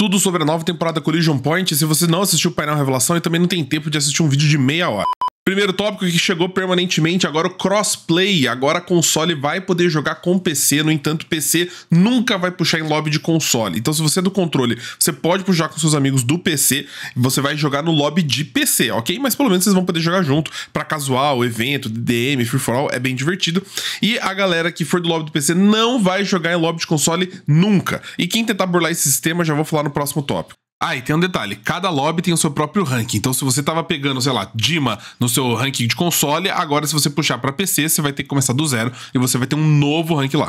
tudo sobre a nova temporada Collision Point. Se você não assistiu o painel Revelação e também não tem tempo de assistir um vídeo de meia hora. Primeiro tópico que chegou permanentemente agora o crossplay. Agora console vai poder jogar com PC, no entanto, PC nunca vai puxar em lobby de console. Então, se você é do controle, você pode puxar com seus amigos do PC, você vai jogar no lobby de PC, ok? Mas pelo menos vocês vão poder jogar junto para casual, evento, Dm free for all, é bem divertido. E a galera que for do lobby do PC não vai jogar em lobby de console nunca. E quem tentar burlar esse sistema, já vou falar no próximo tópico. Ah, e tem um detalhe: cada lobby tem o seu próprio ranking. Então, se você tava pegando, sei lá, Dima no seu ranking de console, agora se você puxar para PC, você vai ter que começar do zero e você vai ter um novo ranking lá.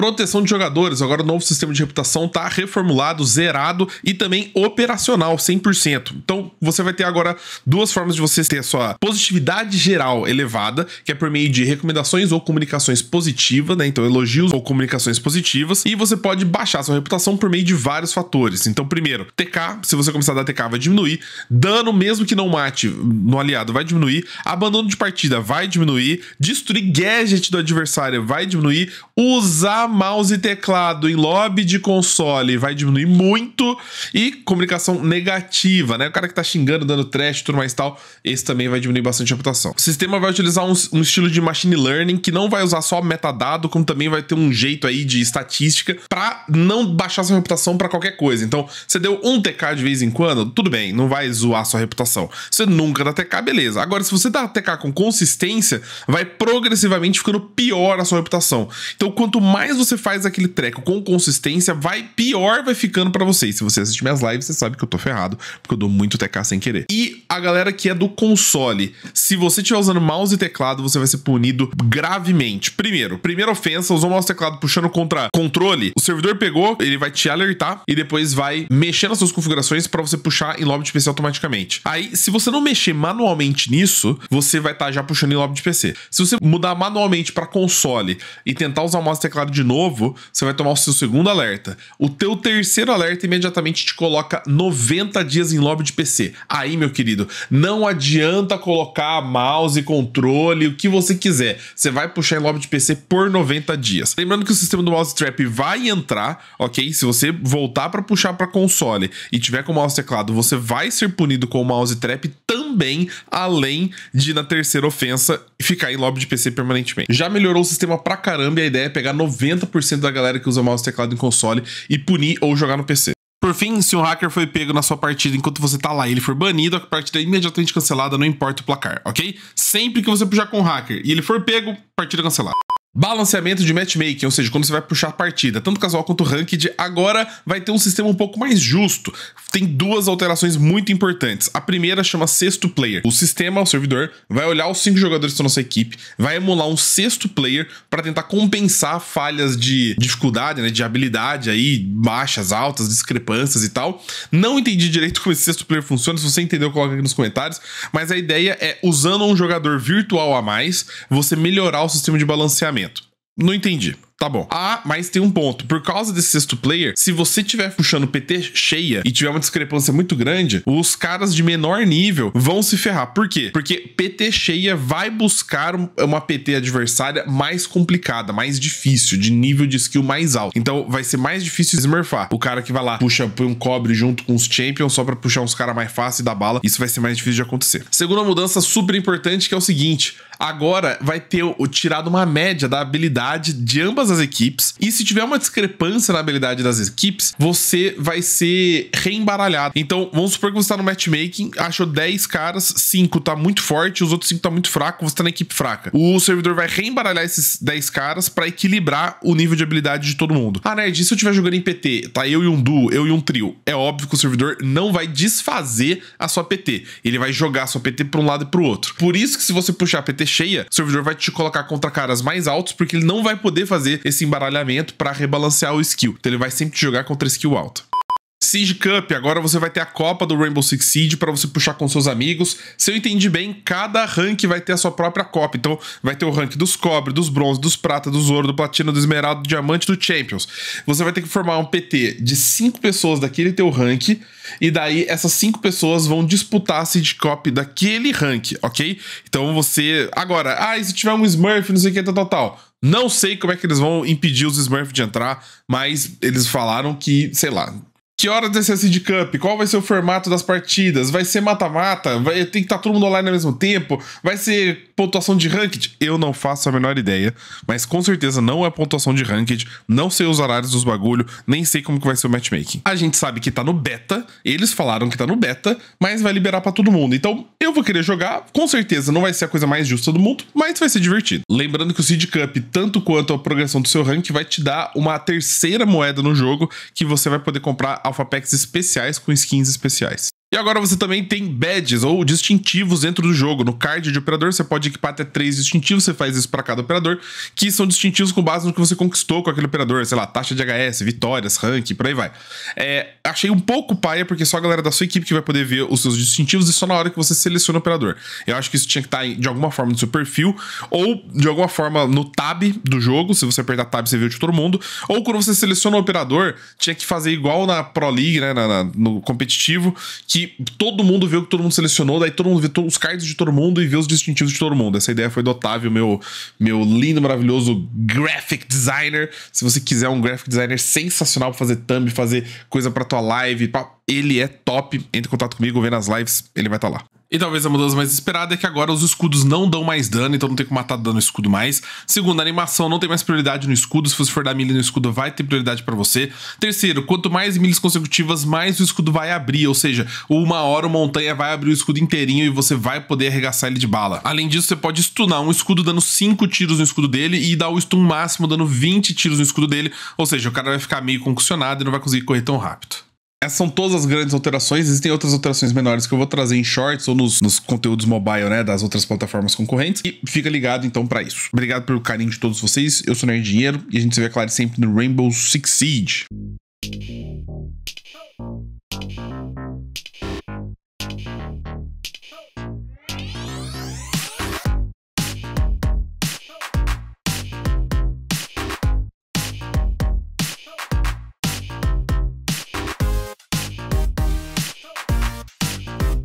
Proteção de jogadores. Agora o novo sistema de reputação está reformulado, zerado e também operacional 100%. Então você vai ter agora duas formas de você ter a sua positividade geral elevada, que é por meio de recomendações ou comunicações positivas, né? Então elogios ou comunicações positivas. E você pode baixar sua reputação por meio de vários fatores. Então, primeiro, TK, se você começar a dar TK, vai diminuir. Dano, mesmo que não mate no aliado, vai diminuir. Abandono de partida vai diminuir. Destruir gadget do adversário vai diminuir. Usar mouse e teclado em lobby de console vai diminuir muito. E comunicação negativa, né? O cara que tá xingando, dando trash, tudo mais e tal, esse também vai diminuir bastante a reputação. O sistema vai utilizar um, um estilo de machine learning que não vai usar só metadado, como também vai ter um jeito aí de estatística para não baixar sua reputação para qualquer coisa. Então, você deu um TK de vez em quando, tudo bem, não vai zoar sua reputação. Você nunca dá TK, beleza. Agora, se você dá TK com consistência, vai progressivamente ficando pior a sua reputação. Então, então, quanto mais você faz aquele treco com consistência, vai pior vai ficando para você. se você assistir minhas lives, você sabe que eu tô ferrado, porque eu dou muito TK sem querer. E a galera que é do console, se você estiver usando mouse e teclado, você vai ser punido gravemente. Primeiro, primeira ofensa, usou mouse e teclado puxando contra controle, o servidor pegou, ele vai te alertar e depois vai mexer nas suas configurações para você puxar em lobby de PC automaticamente. Aí, se você não mexer manualmente nisso, você vai estar tá já puxando em lobby de PC. Se você mudar manualmente para console e tentar usar o mouse e teclado de novo, você vai tomar o seu segundo alerta. O teu terceiro alerta imediatamente te coloca 90 dias em lobby de PC. Aí, meu querido, não adianta colocar mouse, controle, o que você quiser. Você vai puxar em lobby de PC por 90 dias. Lembrando que o sistema do mouse trap vai entrar, ok? Se você voltar para puxar para console e tiver com o mouse e teclado, você vai ser punido com o mouse trap também, além de na terceira ofensa ficar em lobby de PC permanentemente. Já melhorou o sistema pra caramba e a ideia ideia é pegar 90% da galera que usa mouse e teclado em console e punir ou jogar no PC. Por fim, se um hacker foi pego na sua partida enquanto você tá lá e ele for banido, a partida é imediatamente cancelada, não importa o placar, ok? Sempre que você puxar com um hacker e ele for pego, partida cancelada. Balanceamento de matchmaking, ou seja, quando você vai puxar partida, tanto casual quanto ranked, agora vai ter um sistema um pouco mais justo. Tem duas alterações muito importantes. A primeira chama sexto player. O sistema, o servidor, vai olhar os cinco jogadores que estão na sua equipe, vai emular um sexto player para tentar compensar falhas de dificuldade, né, de habilidade aí, baixas, altas, discrepâncias e tal. Não entendi direito como esse sexto player funciona, se você entendeu, coloca aqui nos comentários, mas a ideia é usando um jogador virtual a mais, você melhorar o sistema de balanceamento não entendi. Tá bom. Ah, mas tem um ponto. Por causa desse sexto player, se você tiver puxando PT cheia e tiver uma discrepância muito grande, os caras de menor nível vão se ferrar. Por quê? Porque PT cheia vai buscar uma PT adversária mais complicada, mais difícil, de nível de skill mais alto. Então vai ser mais difícil smurfar. O cara que vai lá, puxa, põe um cobre junto com os champions só pra puxar uns caras mais fácil e dar bala. Isso vai ser mais difícil de acontecer. Segunda mudança super importante que é o seguinte. Agora vai ter o, tirado uma média da habilidade de ambas as equipes. E se tiver uma discrepância na habilidade das equipes, você vai ser reembaralhado. Então, vamos supor que você tá no matchmaking, achou 10 caras, 5 tá muito forte, os outros 5 tá muito fraco, você tá na equipe fraca. O servidor vai reembaralhar esses 10 caras para equilibrar o nível de habilidade de todo mundo. Ah, Nerd, e se eu estiver jogando em PT, tá eu e um duo, eu e um trio? É óbvio que o servidor não vai desfazer a sua PT. Ele vai jogar a sua PT pra um lado e pro outro. Por isso que se você puxar a PT cheia, o servidor vai te colocar contra caras mais altos, porque ele não vai poder fazer esse embaralhamento para rebalancear o skill. Então ele vai sempre jogar contra skill alto. Siege Cup, agora você vai ter a Copa do Rainbow Six Siege para você puxar com seus amigos. Se eu entendi bem, cada rank vai ter a sua própria Copa. Então, vai ter o rank dos cobre, dos bronze, dos prata, dos ouro, do platino, do esmeralda, do diamante, do champions. Você vai ter que formar um PT de 5 pessoas daquele teu rank e daí essas 5 pessoas vão disputar a Siege Cup daquele rank, ok? Então, você... Agora, ah, e se tiver um Smurf, não sei o que, tal, tal, tal não sei como é que eles vão impedir os Smurfs de entrar, mas eles falaram que, sei lá, que horas vai ser a Seed Cup? Qual vai ser o formato das partidas? Vai ser mata-mata? Vai ter que estar tá todo mundo online ao mesmo tempo? Vai ser pontuação de ranked? Eu não faço a menor ideia, mas com certeza não é pontuação de ranked, não sei os horários dos bagulho, nem sei como que vai ser o matchmaking. A gente sabe que tá no beta, eles falaram que tá no beta, mas vai liberar para todo mundo. Então, eu vou querer jogar, com certeza não vai ser a coisa mais justa do mundo, mas vai ser divertido. Lembrando que o Seed Cup, tanto quanto a progressão do seu rank, vai te dar uma terceira moeda no jogo que você vai poder comprar Alpha Packs especiais com skins especiais. E agora você também tem badges ou distintivos dentro do jogo. No card de operador você pode equipar até três distintivos, você faz isso para cada operador, que são distintivos com base no que você conquistou com aquele operador, sei lá, taxa de HS, vitórias, rank, por aí vai. É, achei um pouco paia, porque é só a galera da sua equipe que vai poder ver os seus distintivos e só na hora que você seleciona o operador. Eu acho que isso tinha que tá estar de alguma forma no seu perfil, ou de alguma forma no tab do jogo, se você apertar tab você vê de todo mundo, ou quando você seleciona o operador, tinha que fazer igual na Pro League, né, na, na, no competitivo, que que todo mundo vê o que todo mundo selecionou, daí todo mundo vê todos os cards de todo mundo e vê os distintivos de todo mundo. Essa ideia foi do Otávio, meu, meu lindo, maravilhoso graphic designer. Se você quiser um graphic designer sensacional pra fazer thumb, fazer coisa pra tua live, ele é top. Entre em contato comigo, vê nas lives, ele vai estar tá lá. E talvez a mudança mais esperada é que agora os escudos não dão mais dano, então não tem que matar dano no escudo mais. Segundo, a animação não tem mais prioridade no escudo, se você for dar milha no escudo vai ter prioridade para você. Terceiro, quanto mais milhas consecutivas, mais o escudo vai abrir, ou seja, uma hora o montanha vai abrir o escudo inteirinho e você vai poder arregaçar ele de bala. Além disso, você pode stunar um escudo dando 5 tiros no escudo dele e dar o stun máximo dando 20 tiros no escudo dele, ou seja, o cara vai ficar meio concussionado e não vai conseguir correr tão rápido. Essas é, são todas as grandes alterações. Existem outras alterações menores que eu vou trazer em shorts ou nos, nos conteúdos mobile, né? Das outras plataformas concorrentes. E fica ligado então para isso. Obrigado pelo carinho de todos vocês. Eu sou Nerd Dinheiro e a gente se vê, claro, sempre no Rainbow Six Siege.